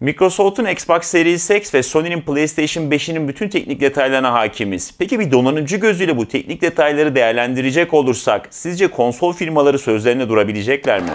Microsoft'un Xbox Series X ve Sony'nin PlayStation 5'inin bütün teknik detaylarına hakimiz. Peki bir donanımcı gözüyle bu teknik detayları değerlendirecek olursak sizce konsol firmaları sözlerine durabilecekler mi?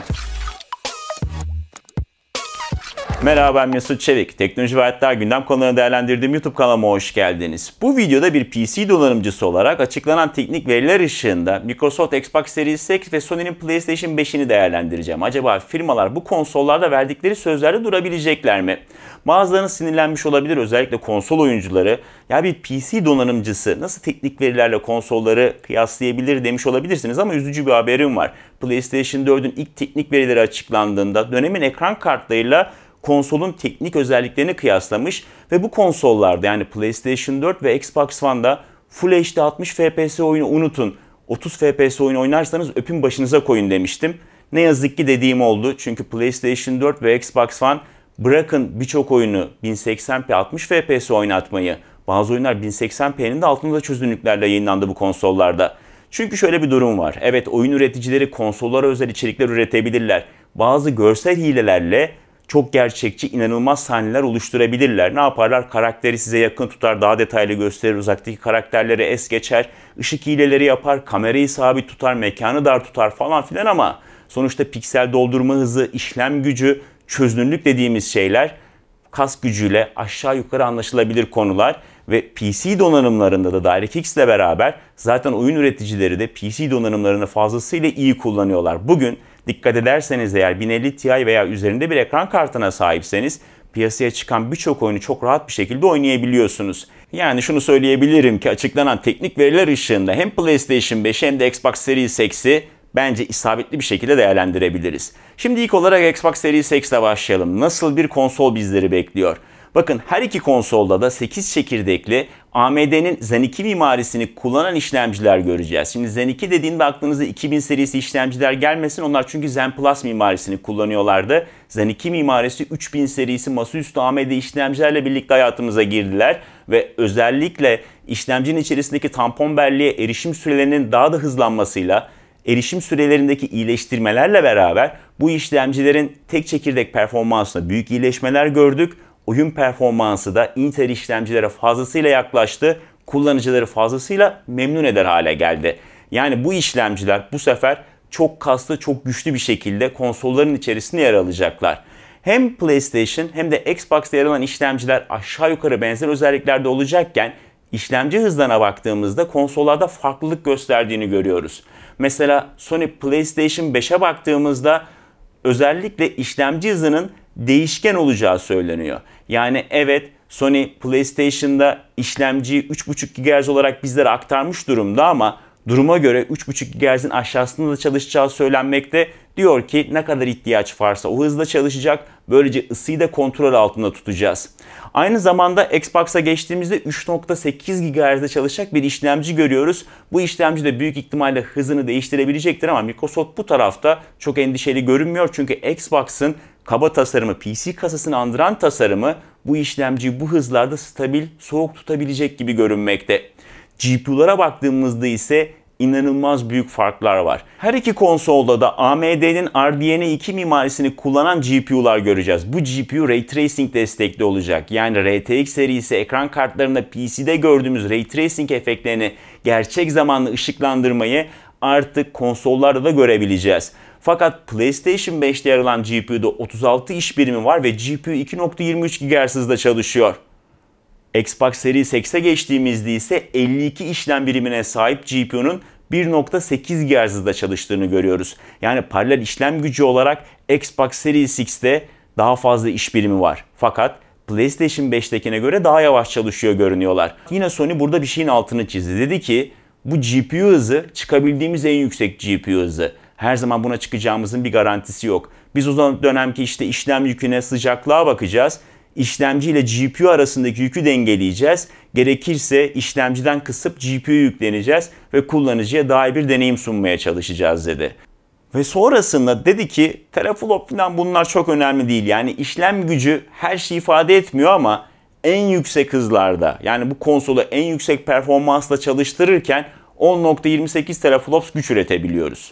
Merhaba ben Mesut Çevik. Teknoloji ve Hayatlar Gündem konularını değerlendirdiğim YouTube kanalıma hoş geldiniz. Bu videoda bir PC donanımcısı olarak açıklanan teknik veriler ışığında Microsoft Xbox Series X ve Sony'nin PlayStation 5'ini değerlendireceğim. Acaba firmalar bu konsollarda verdikleri sözlerde durabilecekler mi? Bazılarının sinirlenmiş olabilir özellikle konsol oyuncuları. Ya bir PC donanımcısı nasıl teknik verilerle konsolları kıyaslayabilir demiş olabilirsiniz ama üzücü bir haberim var. PlayStation 4'ün ilk teknik verileri açıklandığında dönemin ekran kartlarıyla konsolun teknik özelliklerini kıyaslamış ve bu konsollarda yani PlayStation 4 ve Xbox One'da Full HD 60 FPS oyunu unutun. 30 FPS oyun oynarsanız öpün başınıza koyun demiştim. Ne yazık ki dediğim oldu. Çünkü PlayStation 4 ve Xbox One bırakın birçok oyunu 1080p 60 FPS oynatmayı. Bazı oyunlar 1080p'nin de altında çözünürlüklerle yayınlandı bu konsollarda. Çünkü şöyle bir durum var. Evet oyun üreticileri konsollara özel içerikler üretebilirler. Bazı görsel hilelerle çok gerçekçi, inanılmaz sahneler oluşturabilirler. Ne yaparlar? Karakteri size yakın tutar, daha detaylı gösterir, uzaktaki karakterleri es geçer, ışık hileleri yapar, kamerayı sabit tutar, mekanı dar tutar falan filan ama sonuçta piksel doldurma hızı, işlem gücü, çözünürlük dediğimiz şeyler kas gücüyle aşağı yukarı anlaşılabilir konular ve PC donanımlarında da DirectX ile beraber zaten oyun üreticileri de PC donanımlarını fazlasıyla iyi kullanıyorlar. Bugün Dikkat ederseniz eğer 1050 Ti veya üzerinde bir ekran kartına sahipseniz piyasaya çıkan birçok oyunu çok rahat bir şekilde oynayabiliyorsunuz. Yani şunu söyleyebilirim ki açıklanan teknik veriler ışığında hem PlayStation 5 hem de Xbox Series X'i bence isabetli bir şekilde değerlendirebiliriz. Şimdi ilk olarak Xbox Series X ile başlayalım. Nasıl bir konsol bizleri bekliyor? Bakın her iki konsolda da 8 çekirdekli AMD'nin Zen 2 mimarisini kullanan işlemciler göreceğiz. Şimdi Zen 2 dediğimde aklınıza 2000 serisi işlemciler gelmesin. Onlar çünkü Zen Plus mimarisini kullanıyorlardı. Zen 2 mimarisi 3000 serisi masaüstü AMD işlemcilerle birlikte hayatımıza girdiler. Ve özellikle işlemcinin içerisindeki tampon belleğe erişim sürelerinin daha da hızlanmasıyla erişim sürelerindeki iyileştirmelerle beraber bu işlemcilerin tek çekirdek performansında büyük iyileşmeler gördük. Oyun performansı da Intel işlemcilere fazlasıyla yaklaştı. Kullanıcıları fazlasıyla memnun eder hale geldi. Yani bu işlemciler bu sefer çok kaslı, çok güçlü bir şekilde konsolların içerisinde yer alacaklar. Hem PlayStation hem de Xbox'ta yer alan işlemciler aşağı yukarı benzer özelliklerde olacakken işlemci hızlarına baktığımızda konsollarda farklılık gösterdiğini görüyoruz. Mesela Sony PlayStation 5'e baktığımızda özellikle işlemci hızının değişken olacağı söyleniyor. Yani evet Sony PlayStation'da işlemciyi 3.5 GHz olarak bizlere aktarmış durumda ama Duruma göre 3.5 GHz'in aşağısında da çalışacağı söylenmekte. Diyor ki ne kadar ihtiyaç varsa o hızla çalışacak. Böylece ısıyı da kontrol altında tutacağız. Aynı zamanda Xbox'a geçtiğimizde 3.8 GHz'de çalışacak bir işlemci görüyoruz. Bu işlemci de büyük ihtimalle hızını değiştirebilecektir ama Microsoft bu tarafta çok endişeli görünmüyor. Çünkü Xbox'ın kaba tasarımı, PC kasasını andıran tasarımı bu işlemciyi bu hızlarda stabil, soğuk tutabilecek gibi görünmekte. GPU'lara baktığımızda ise inanılmaz büyük farklar var. Her iki konsolda da AMD'nin RDNA 2 mimarisini kullanan GPU'lar göreceğiz. Bu GPU Ray Tracing destekli olacak. Yani RTX serisi ekran kartlarında PC'de gördüğümüz Ray Tracing efektlerini gerçek zamanlı ışıklandırmayı artık konsollarda da görebileceğiz. Fakat PlayStation 5'te yer alan GPU'da 36 iş birimi var ve GPU 2.23 GHz'da çalışıyor. Xbox Series X'e geçtiğimizde ise 52 işlem birimine sahip GPU'nun 1.8 GHz'da çalıştığını görüyoruz. Yani paralel işlem gücü olarak Xbox Series X'te daha fazla iş birimi var. Fakat PlayStation 5'tekine göre daha yavaş çalışıyor görünüyorlar. Yine Sony burada bir şeyin altını çizdi. Dedi ki bu GPU hızı çıkabildiğimiz en yüksek GPU hızı. Her zaman buna çıkacağımızın bir garantisi yok. Biz o dönemki işte işlem yüküne, sıcaklığa bakacağız işlemci ile GPU arasındaki yükü dengeleyeceğiz. Gerekirse işlemciden kısıp GPU'ya yükleneceğiz ve kullanıcıya dair bir deneyim sunmaya çalışacağız dedi. Ve sonrasında dedi ki teraflop falan bunlar çok önemli değil. Yani işlem gücü her şeyi ifade etmiyor ama en yüksek hızlarda yani bu konsolu en yüksek performansla çalıştırırken 10.28 teraflops güç üretebiliyoruz.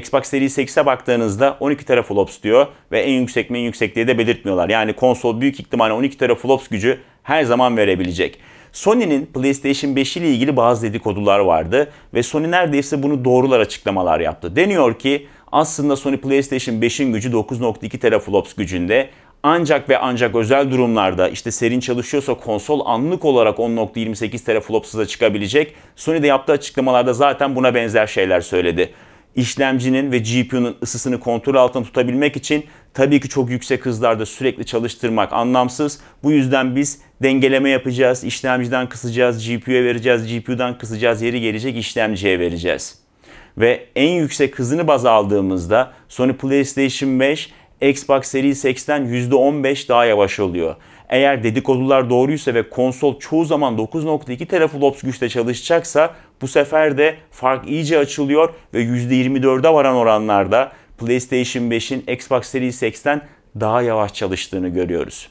Xbox Series X'e baktığınızda 12 teraflops diyor ve en yüksek mi en yüksek de belirtmiyorlar. Yani konsol büyük ihtimalle 12 teraflops gücü her zaman verebilecek. Sony'nin PlayStation 5 ile ilgili bazı dedikodular vardı ve Sony neredeyse bunu doğrular açıklamalar yaptı. Deniyor ki aslında Sony PlayStation 5'in gücü 9.2 teraflops gücünde ancak ve ancak özel durumlarda işte serin çalışıyorsa konsol anlık olarak 10.28 teraflops'ıza çıkabilecek. Sony de yaptığı açıklamalarda zaten buna benzer şeyler söyledi işlemcinin ve GPU'nun ısısını kontrol altında tutabilmek için tabii ki çok yüksek hızlarda sürekli çalıştırmak anlamsız. Bu yüzden biz dengeleme yapacağız. işlemciden kısacağız, GPU'ya vereceğiz, GPU'dan kısacağız, yeri gelecek işlemciye vereceğiz. Ve en yüksek hızını baz aldığımızda Sony PlayStation 5 Xbox Series X'ten %15 daha yavaş oluyor. Eğer dedikodular doğruysa ve konsol çoğu zaman 9.2 teraflops güçte çalışacaksa bu sefer de fark iyice açılıyor ve %24'e varan oranlarda PlayStation 5'in Xbox Series X'ten daha yavaş çalıştığını görüyoruz.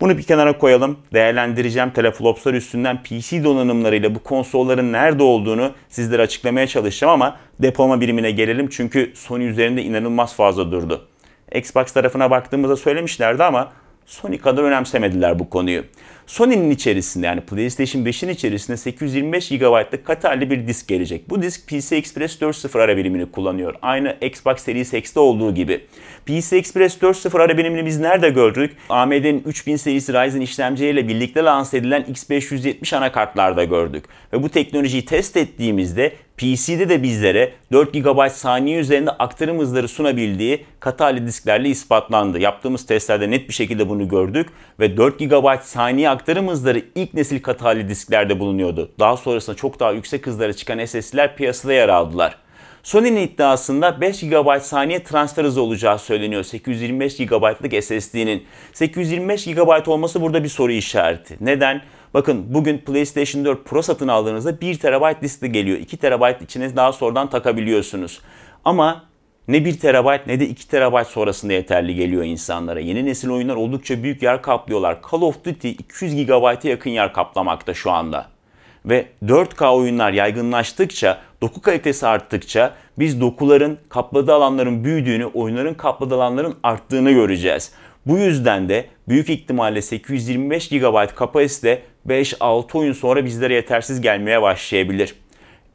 Bunu bir kenara koyalım. Değerlendireceğim teleflopslar üstünden PC donanımlarıyla bu konsolların nerede olduğunu sizlere açıklamaya çalışacağım ama depolama birimine gelelim çünkü Sony üzerinde inanılmaz fazla durdu. Xbox tarafına baktığımızda söylemişlerdi ama Sony kadar önemsemediler bu konuyu. Sony'nin içerisinde yani PlayStation 5'in içerisinde 825 GB'lık katalli bir disk gelecek. Bu disk PC Express 4.0 ara kullanıyor. Aynı Xbox Series X'de olduğu gibi. PC Express 4.0 ara biz nerede gördük? AMD'nin 3000 serisi Ryzen işlemciyle birlikte lanse edilen X570 anakartlarda gördük. Ve bu teknolojiyi test ettiğimizde PC'de de bizlere 4 GB saniye üzerinde aktarım hızları sunabildiği katali disklerle ispatlandı. Yaptığımız testlerde net bir şekilde bunu gördük ve 4 GB saniye aktarım hızları ilk nesil katali disklerde bulunuyordu. Daha sonrasında çok daha yüksek hızlara çıkan SSD'ler piyasada yer aldılar. Sony'nin iddiasında 5 GB saniye transfer hızı olacağı söyleniyor 825 GB'lık SSD'nin. 825 GB olması burada bir soru işareti. Neden? Bakın bugün PlayStation 4 Pro satın aldığınızda 1 TB disk geliyor. 2 TB içine daha sonradan takabiliyorsunuz. Ama ne 1 terabayt ne de 2 terabayt sonrasında yeterli geliyor insanlara. Yeni nesil oyunlar oldukça büyük yer kaplıyorlar. Call of Duty 200 GB'a yakın yer kaplamakta şu anda. Ve 4K oyunlar yaygınlaştıkça, doku kalitesi arttıkça biz dokuların kapladığı alanların büyüdüğünü, oyunların kapladığı alanların arttığını göreceğiz. Bu yüzden de büyük ihtimalle 825 GB kapasite 5-6 oyun sonra bizlere yetersiz gelmeye başlayabilir.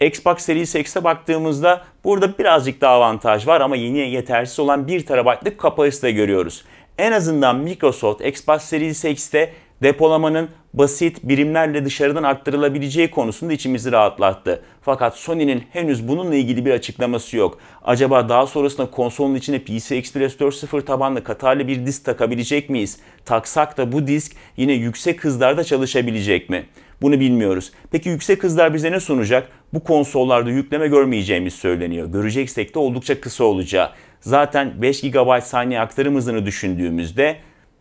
Xbox Series X'e baktığımızda burada birazcık daha avantaj var ama yine yetersiz olan 1 TB'lık kapasite görüyoruz. En azından Microsoft Xbox Series X'te depolamanın basit birimlerle dışarıdan arttırılabileceği konusunda içimizi rahatlattı. Fakat Sony'nin henüz bununla ilgili bir açıklaması yok. Acaba daha sonrasında konsolun içine PC Express 4.0 tabanlı katarlı bir disk takabilecek miyiz? Taksak da bu disk yine yüksek hızlarda çalışabilecek mi? Bunu bilmiyoruz. Peki yüksek hızlar bize ne sunacak? Bu konsollarda yükleme görmeyeceğimiz söyleniyor. Göreceksek de oldukça kısa olacağı. Zaten 5 GB saniye aktarım hızını düşündüğümüzde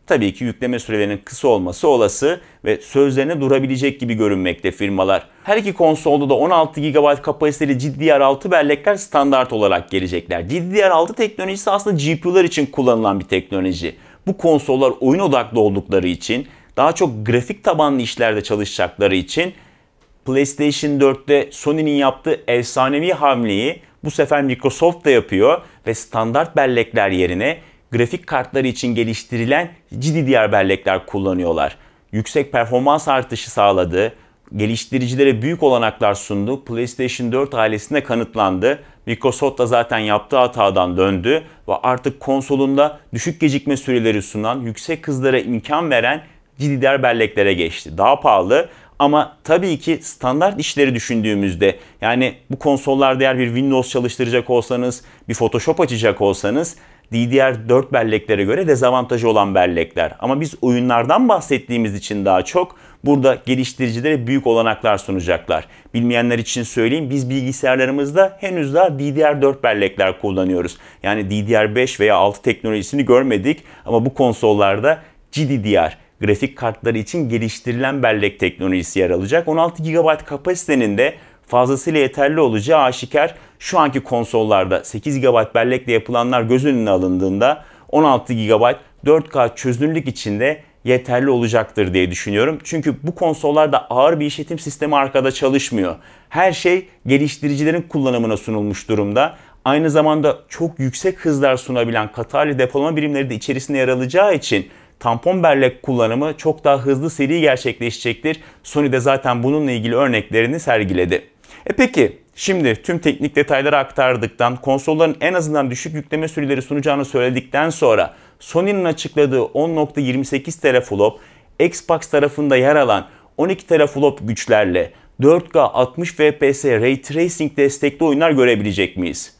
tabii ki yükleme sürelerinin kısa olması olası ve sözlerine durabilecek gibi görünmekte firmalar. Her iki konsolda da 16 GB kapasiteli GDDR6 bellekler standart olarak gelecekler. GDDR6 teknolojisi aslında GPU'lar için kullanılan bir teknoloji. Bu konsollar oyun odaklı oldukları için daha çok grafik tabanlı işlerde çalışacakları için PlayStation 4'te Sony'nin yaptığı efsanevi hamleyi bu sefer Microsoft da yapıyor ve standart bellekler yerine grafik kartları için geliştirilen GDDR bellekler kullanıyorlar. Yüksek performans artışı sağladı, geliştiricilere büyük olanaklar sundu, PlayStation 4 ailesinde kanıtlandı. Microsoft da zaten yaptığı hatadan döndü ve artık konsolunda düşük gecikme süreleri sunan, yüksek hızlara imkan veren DDR belleklere geçti. Daha pahalı ama tabii ki standart işleri düşündüğümüzde yani bu konsollarda eğer bir Windows çalıştıracak olsanız, bir Photoshop açacak olsanız DDR4 belleklere göre dezavantajı olan bellekler. Ama biz oyunlardan bahsettiğimiz için daha çok burada geliştiricilere büyük olanaklar sunacaklar. Bilmeyenler için söyleyeyim biz bilgisayarlarımızda henüz daha DDR4 bellekler kullanıyoruz. Yani DDR5 veya 6 teknolojisini görmedik ama bu konsollarda GDDR grafik kartları için geliştirilen bellek teknolojisi yer alacak. 16 GB kapasitenin de fazlasıyla yeterli olacağı aşikar. Şu anki konsollarda 8 GB bellekle yapılanlar göz önüne alındığında 16 GB 4K çözünürlük içinde yeterli olacaktır diye düşünüyorum. Çünkü bu konsollarda ağır bir işletim sistemi arkada çalışmıyor. Her şey geliştiricilerin kullanımına sunulmuş durumda. Aynı zamanda çok yüksek hızlar sunabilen Katarlı depolama birimleri de içerisinde yer alacağı için tampon bellek kullanımı çok daha hızlı seri gerçekleşecektir. Sony de zaten bununla ilgili örneklerini sergiledi. E peki Şimdi tüm teknik detayları aktardıktan, konsolların en azından düşük yükleme süreleri sunacağını söyledikten sonra Sony'nin açıkladığı 10.28 teraflop, Xbox tarafında yer alan 12 teraflop güçlerle 4K 60 FPS Ray Tracing destekli oyunlar görebilecek miyiz?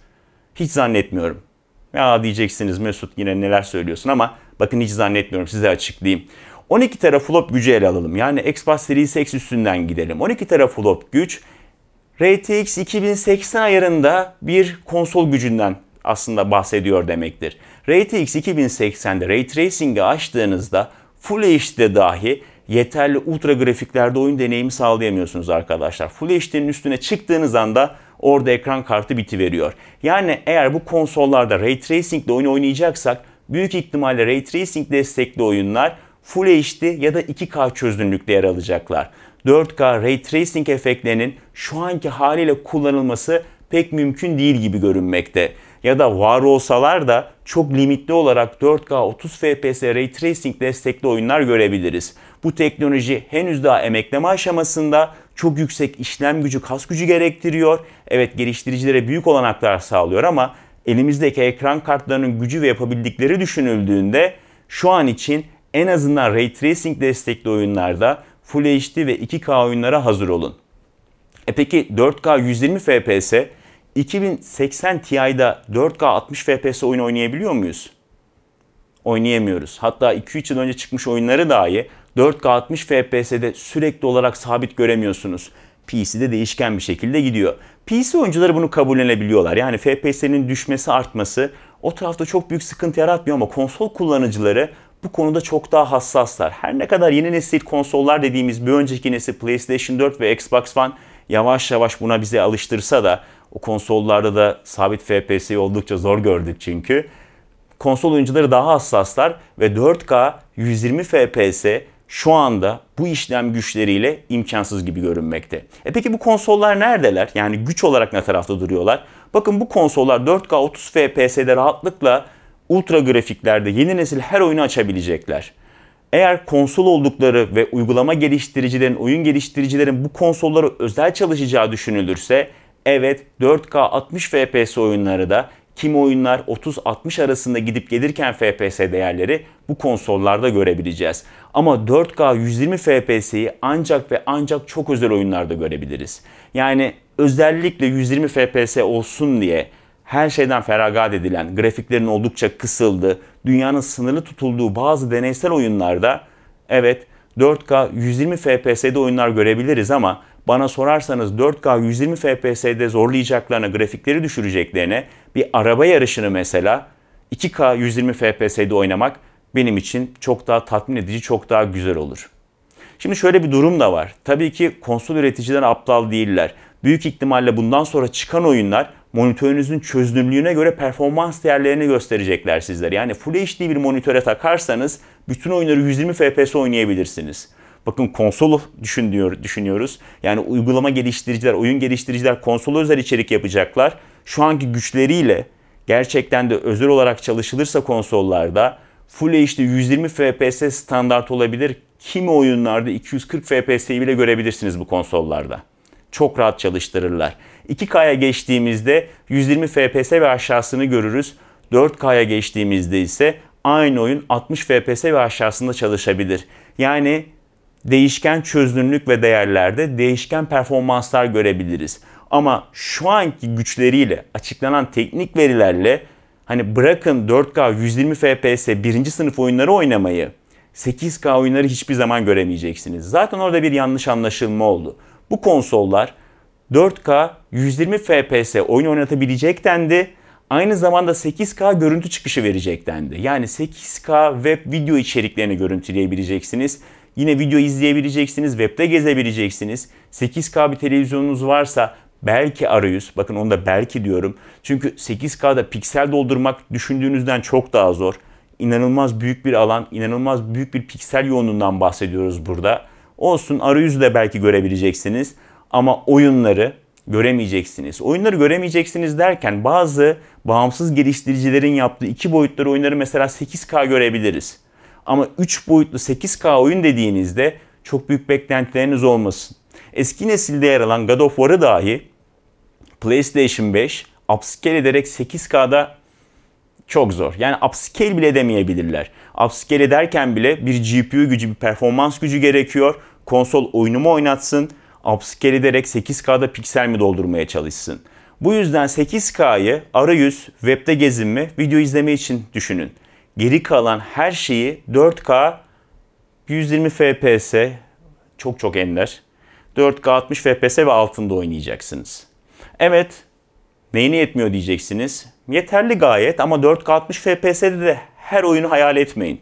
Hiç zannetmiyorum. Ya diyeceksiniz Mesut yine neler söylüyorsun ama Bakın hiç zannetmiyorum size açıklayayım. 12 teraflop gücü ele alalım. Yani Xbox Series X üstünden gidelim. 12 teraflop güç RTX 2080 ayarında bir konsol gücünden aslında bahsediyor demektir. RTX 2080'de Ray Tracing'i açtığınızda Full HD'de dahi yeterli ultra grafiklerde oyun deneyimi sağlayamıyorsunuz arkadaşlar. Full HD'nin üstüne çıktığınız anda orada ekran kartı biti veriyor. Yani eğer bu konsollarda Ray Tracing ile oyun oynayacaksak büyük ihtimalle Ray Tracing destekli oyunlar Full HD ya da 2K çözünürlükte yer alacaklar. 4K Ray Tracing efektlerinin şu anki haliyle kullanılması pek mümkün değil gibi görünmekte. Ya da var olsalar da çok limitli olarak 4K 30 FPS Ray Tracing destekli oyunlar görebiliriz. Bu teknoloji henüz daha emekleme aşamasında çok yüksek işlem gücü, kas gücü gerektiriyor. Evet geliştiricilere büyük olanaklar sağlıyor ama elimizdeki ekran kartlarının gücü ve yapabildikleri düşünüldüğünde şu an için en azından Ray Tracing destekli oyunlarda Full HD ve 2K oyunlara hazır olun. E peki 4K 120 FPS 2080 Ti'da 4K 60 FPS oyun oynayabiliyor muyuz? Oynayamıyoruz. Hatta 2-3 yıl önce çıkmış oyunları dahi 4K 60 FPS'de sürekli olarak sabit göremiyorsunuz. PC'de değişken bir şekilde gidiyor. PC oyuncuları bunu kabullenebiliyorlar. Yani FPS'nin düşmesi artması o tarafta çok büyük sıkıntı yaratmıyor ama konsol kullanıcıları bu konuda çok daha hassaslar. Her ne kadar yeni nesil konsollar dediğimiz bir önceki nesil PlayStation 4 ve Xbox One yavaş yavaş buna bize alıştırsa da o konsollarda da sabit FPS'yi oldukça zor gördük çünkü. Konsol oyuncuları daha hassaslar ve 4K 120 FPS şu anda bu işlem güçleriyle imkansız gibi görünmekte. E peki bu konsollar neredeler? Yani güç olarak ne tarafta duruyorlar? Bakın bu konsollar 4K 30 FPS'de rahatlıkla ultra grafiklerde yeni nesil her oyunu açabilecekler. Eğer konsol oldukları ve uygulama geliştiricilerin, oyun geliştiricilerin bu konsollara özel çalışacağı düşünülürse evet 4K 60 FPS oyunları da kim oyunlar 30-60 arasında gidip gelirken FPS değerleri bu konsollarda görebileceğiz. Ama 4K 120 FPS'yi ancak ve ancak çok özel oyunlarda görebiliriz. Yani özellikle 120 FPS olsun diye her şeyden feragat edilen, grafiklerin oldukça kısıldı, dünyanın sınırlı tutulduğu bazı deneysel oyunlarda evet 4K 120 FPS'de oyunlar görebiliriz ama bana sorarsanız 4K 120 FPS'de zorlayacaklarına, grafikleri düşüreceklerine bir araba yarışını mesela 2K 120 FPS'de oynamak benim için çok daha tatmin edici, çok daha güzel olur. Şimdi şöyle bir durum da var. Tabii ki konsol üreticiler aptal değiller. Büyük ihtimalle bundan sonra çıkan oyunlar monitörünüzün çözünürlüğüne göre performans değerlerini gösterecekler sizlere. Yani Full HD bir monitöre takarsanız bütün oyunları 120 FPS oynayabilirsiniz. Bakın konsolu düşünüyor, düşünüyoruz. Yani uygulama geliştiriciler, oyun geliştiriciler konsolu özel içerik yapacaklar. Şu anki güçleriyle gerçekten de özel olarak çalışılırsa konsollarda Full HD 120 FPS standart olabilir. Kimi oyunlarda 240 FPS'yi bile görebilirsiniz bu konsollarda. Çok rahat çalıştırırlar. 2K'ya geçtiğimizde 120 FPS ve aşağısını görürüz. 4K'ya geçtiğimizde ise aynı oyun 60 FPS ve aşağısında çalışabilir. Yani değişken çözünürlük ve değerlerde değişken performanslar görebiliriz. Ama şu anki güçleriyle açıklanan teknik verilerle hani bırakın 4K 120 FPS birinci sınıf oyunları oynamayı 8K oyunları hiçbir zaman göremeyeceksiniz. Zaten orada bir yanlış anlaşılma oldu. Bu konsollar 4K 120 FPS oyun oynatabilecek dendi. Aynı zamanda 8K görüntü çıkışı verecek dendi. Yani 8K web video içeriklerini görüntüleyebileceksiniz Yine video izleyebileceksiniz, webde gezebileceksiniz. 8K bir televizyonunuz varsa belki arayüz. Bakın onu da belki diyorum. Çünkü 8K'da piksel doldurmak düşündüğünüzden çok daha zor. İnanılmaz büyük bir alan, inanılmaz büyük bir piksel yoğunluğundan bahsediyoruz burada. Olsun arayüzü de belki görebileceksiniz ama oyunları göremeyeceksiniz. Oyunları göremeyeceksiniz derken bazı bağımsız geliştiricilerin yaptığı iki boyutları oyunları mesela 8K görebiliriz. Ama 3 boyutlu 8K oyun dediğinizde çok büyük beklentileriniz olmasın. Eski nesilde yer alan God of War'ı dahi PlayStation 5 upscale ederek 8K'da çok zor. Yani upscale bile demeyebilirler. Upscale ederken bile bir GPU gücü, bir performans gücü gerekiyor. Konsol oyunumu oynatsın, upscale ederek 8K'da piksel mi doldurmaya çalışsın. Bu yüzden 8K'yı arayüz, webde gezinme, video izleme için düşünün. Geri kalan her şeyi 4K 120 FPS çok çok ender. 4K 60 FPS ve altında oynayacaksınız. Evet, neyine yetmiyor diyeceksiniz. Yeterli gayet ama 4K 60 FPS'de de her oyunu hayal etmeyin.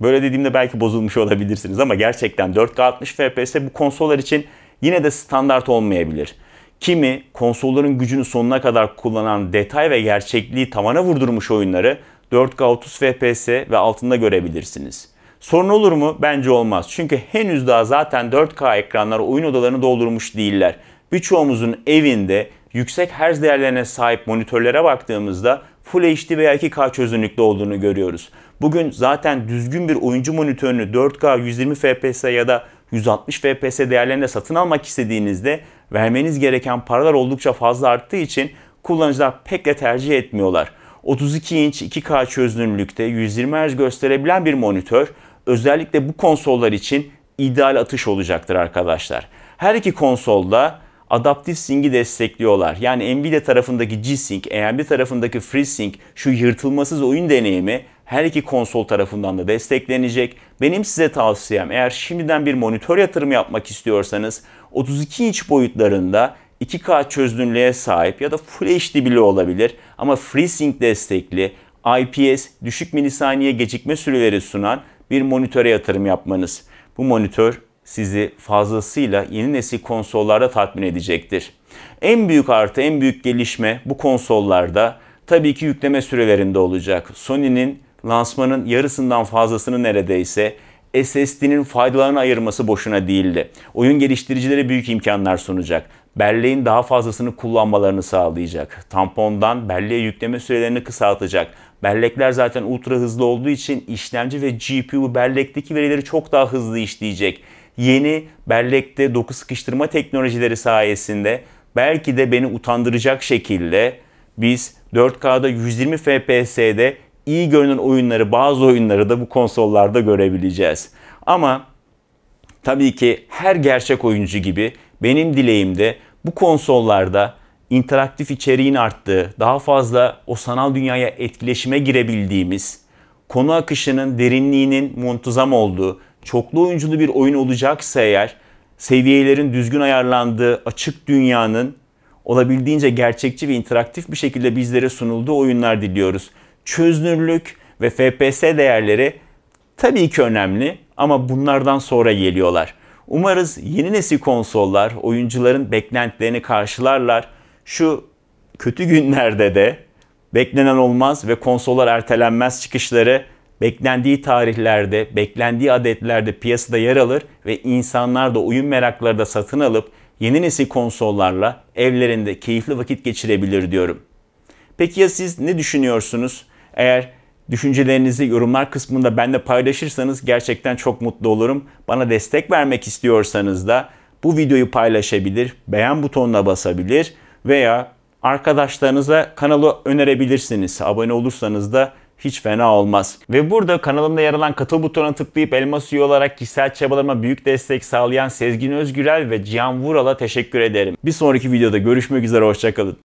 Böyle dediğimde belki bozulmuş olabilirsiniz ama gerçekten 4K 60 FPS bu konsollar için yine de standart olmayabilir. Kimi konsolların gücünü sonuna kadar kullanan detay ve gerçekliği tavana vurdurmuş oyunları 4K 30 FPS ve altında görebilirsiniz. Sorun olur mu? Bence olmaz. Çünkü henüz daha zaten 4K ekranlar oyun odalarını doldurmuş değiller. Birçoğumuzun evinde yüksek herz değerlerine sahip monitörlere baktığımızda Full HD veya 2K çözünürlükte olduğunu görüyoruz. Bugün zaten düzgün bir oyuncu monitörünü 4K 120 FPS ya da 160 FPS değerlerinde satın almak istediğinizde vermeniz gereken paralar oldukça fazla arttığı için kullanıcılar pek de tercih etmiyorlar. 32 inç 2K çözünürlükte 120 Hz gösterebilen bir monitör özellikle bu konsollar için ideal atış olacaktır arkadaşlar. Her iki konsolda adaptif sync'i destekliyorlar. Yani Nvidia tarafındaki G-Sync, AMD tarafındaki FreeSync şu yırtılmasız oyun deneyimi her iki konsol tarafından da desteklenecek. Benim size tavsiyem eğer şimdiden bir monitör yatırımı yapmak istiyorsanız 32 inç boyutlarında 2K çözünürlüğe sahip ya da Full HD bile olabilir ama FreeSync destekli IPS düşük milisaniye gecikme süreleri sunan bir monitöre yatırım yapmanız. Bu monitör sizi fazlasıyla yeni nesil konsollarda tatmin edecektir. En büyük artı, en büyük gelişme bu konsollarda tabii ki yükleme sürelerinde olacak. Sony'nin lansmanın yarısından fazlasını neredeyse SSD'nin faydalarını ayırması boşuna değildi. Oyun geliştiricilere büyük imkanlar sunacak belleğin daha fazlasını kullanmalarını sağlayacak. Tampondan belleğe yükleme sürelerini kısaltacak. Bellekler zaten ultra hızlı olduğu için işlemci ve GPU bellekteki verileri çok daha hızlı işleyecek. Yeni bellekte doku sıkıştırma teknolojileri sayesinde belki de beni utandıracak şekilde biz 4K'da 120 FPS'de iyi görünen oyunları bazı oyunları da bu konsollarda görebileceğiz. Ama tabii ki her gerçek oyuncu gibi benim dileğim de bu konsollarda interaktif içeriğin arttığı, daha fazla o sanal dünyaya etkileşime girebildiğimiz, konu akışının derinliğinin muntazam olduğu, çoklu oyunculu bir oyun olacaksa eğer seviyelerin düzgün ayarlandığı açık dünyanın olabildiğince gerçekçi ve interaktif bir şekilde bizlere sunulduğu oyunlar diliyoruz. Çözünürlük ve FPS değerleri tabii ki önemli ama bunlardan sonra geliyorlar. Umarız yeni nesil konsollar oyuncuların beklentilerini karşılarlar. Şu kötü günlerde de beklenen olmaz ve konsollar ertelenmez çıkışları beklendiği tarihlerde, beklendiği adetlerde piyasada yer alır ve insanlar da oyun merakları da satın alıp yeni nesil konsollarla evlerinde keyifli vakit geçirebilir diyorum. Peki ya siz ne düşünüyorsunuz? Eğer Düşüncelerinizi yorumlar kısmında benimle paylaşırsanız gerçekten çok mutlu olurum. Bana destek vermek istiyorsanız da bu videoyu paylaşabilir, beğen butonuna basabilir veya arkadaşlarınıza kanalı önerebilirsiniz. Abone olursanız da hiç fena olmaz. Ve burada kanalımda yer alan katıl butonuna tıklayıp elmas üye olarak kişisel çabalarıma büyük destek sağlayan Sezgin Özgürel ve Cihan Vural'a teşekkür ederim. Bir sonraki videoda görüşmek üzere hoşçakalın.